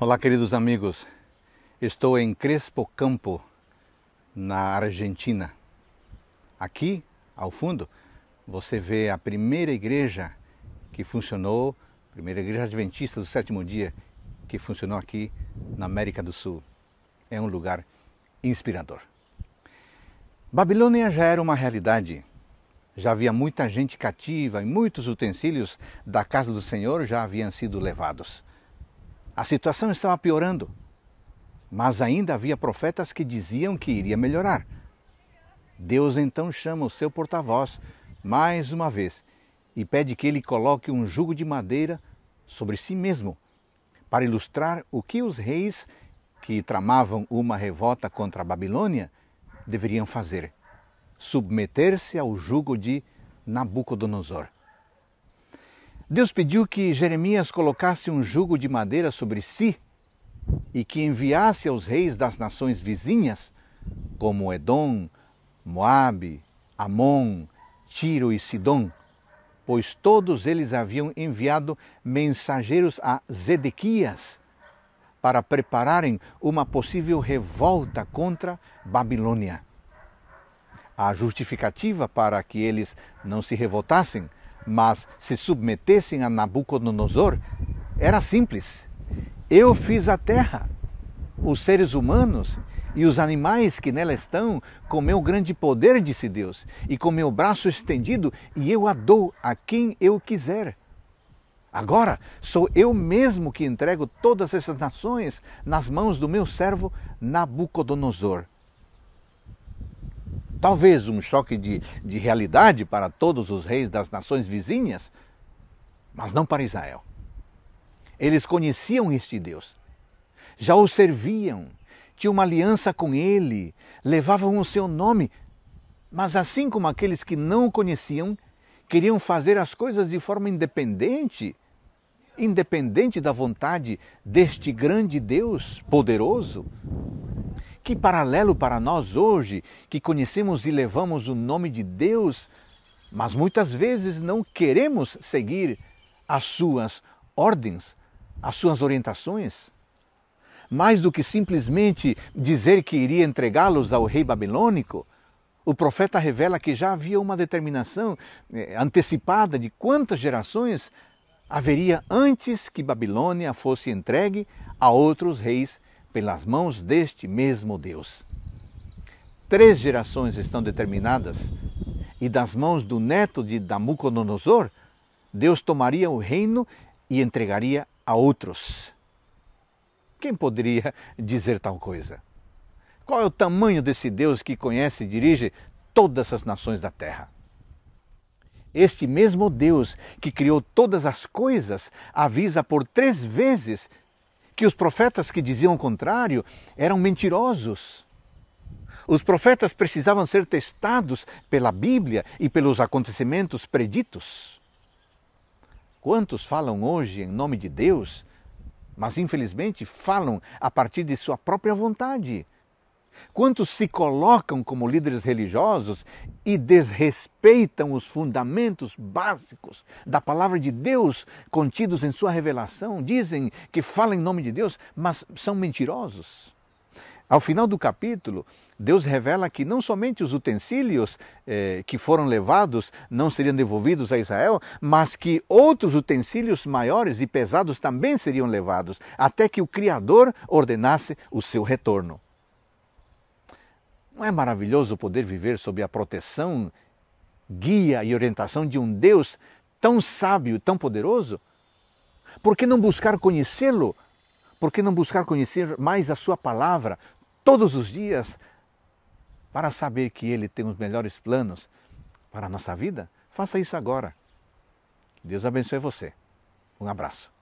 Olá, queridos amigos. Estou em Crespo Campo, na Argentina. Aqui, ao fundo, você vê a primeira igreja que funcionou, a primeira igreja adventista do sétimo dia que funcionou aqui na América do Sul. É um lugar inspirador. Babilônia já era uma realidade. Já havia muita gente cativa e muitos utensílios da casa do Senhor já haviam sido levados. A situação estava piorando, mas ainda havia profetas que diziam que iria melhorar. Deus então chama o seu porta-voz mais uma vez e pede que ele coloque um jugo de madeira sobre si mesmo, para ilustrar o que os reis que tramavam uma revolta contra a Babilônia deveriam fazer: submeter-se ao jugo de Nabucodonosor. Deus pediu que Jeremias colocasse um jugo de madeira sobre si e que enviasse aos reis das nações vizinhas, como Edom, Moabe, Amon, Tiro e Sidom, pois todos eles haviam enviado mensageiros a Zedequias para prepararem uma possível revolta contra Babilônia. A justificativa para que eles não se revoltassem mas se submetessem a Nabucodonosor, era simples. Eu fiz a terra, os seres humanos e os animais que nela estão, com meu grande poder, disse Deus, e com meu braço estendido, e eu a dou a quem eu quiser. Agora sou eu mesmo que entrego todas essas nações nas mãos do meu servo Nabucodonosor talvez um choque de, de realidade para todos os reis das nações vizinhas, mas não para Israel. Eles conheciam este Deus, já o serviam, tinham uma aliança com ele, levavam o seu nome, mas assim como aqueles que não o conheciam, queriam fazer as coisas de forma independente, independente da vontade deste grande Deus poderoso, que paralelo para nós hoje, que conhecemos e levamos o nome de Deus, mas muitas vezes não queremos seguir as suas ordens, as suas orientações. Mais do que simplesmente dizer que iria entregá-los ao rei babilônico, o profeta revela que já havia uma determinação eh, antecipada de quantas gerações haveria antes que Babilônia fosse entregue a outros reis pelas mãos deste mesmo Deus. Três gerações estão determinadas, e das mãos do neto de Nabucodonosor, Deus tomaria o reino e entregaria a outros. Quem poderia dizer tal coisa? Qual é o tamanho desse Deus que conhece e dirige todas as nações da terra? Este mesmo Deus que criou todas as coisas avisa por três vezes que os profetas que diziam o contrário eram mentirosos. Os profetas precisavam ser testados pela Bíblia e pelos acontecimentos preditos. Quantos falam hoje em nome de Deus, mas infelizmente falam a partir de sua própria vontade, quantos se colocam como líderes religiosos e desrespeitam os fundamentos básicos da palavra de Deus contidos em sua revelação, dizem que falam em nome de Deus, mas são mentirosos. Ao final do capítulo, Deus revela que não somente os utensílios eh, que foram levados não seriam devolvidos a Israel, mas que outros utensílios maiores e pesados também seriam levados, até que o Criador ordenasse o seu retorno. Não é maravilhoso poder viver sob a proteção, guia e orientação de um Deus tão sábio, tão poderoso? Por que não buscar conhecê-lo? Por que não buscar conhecer mais a Sua palavra todos os dias para saber que Ele tem os melhores planos para a nossa vida? Faça isso agora. Deus abençoe você. Um abraço.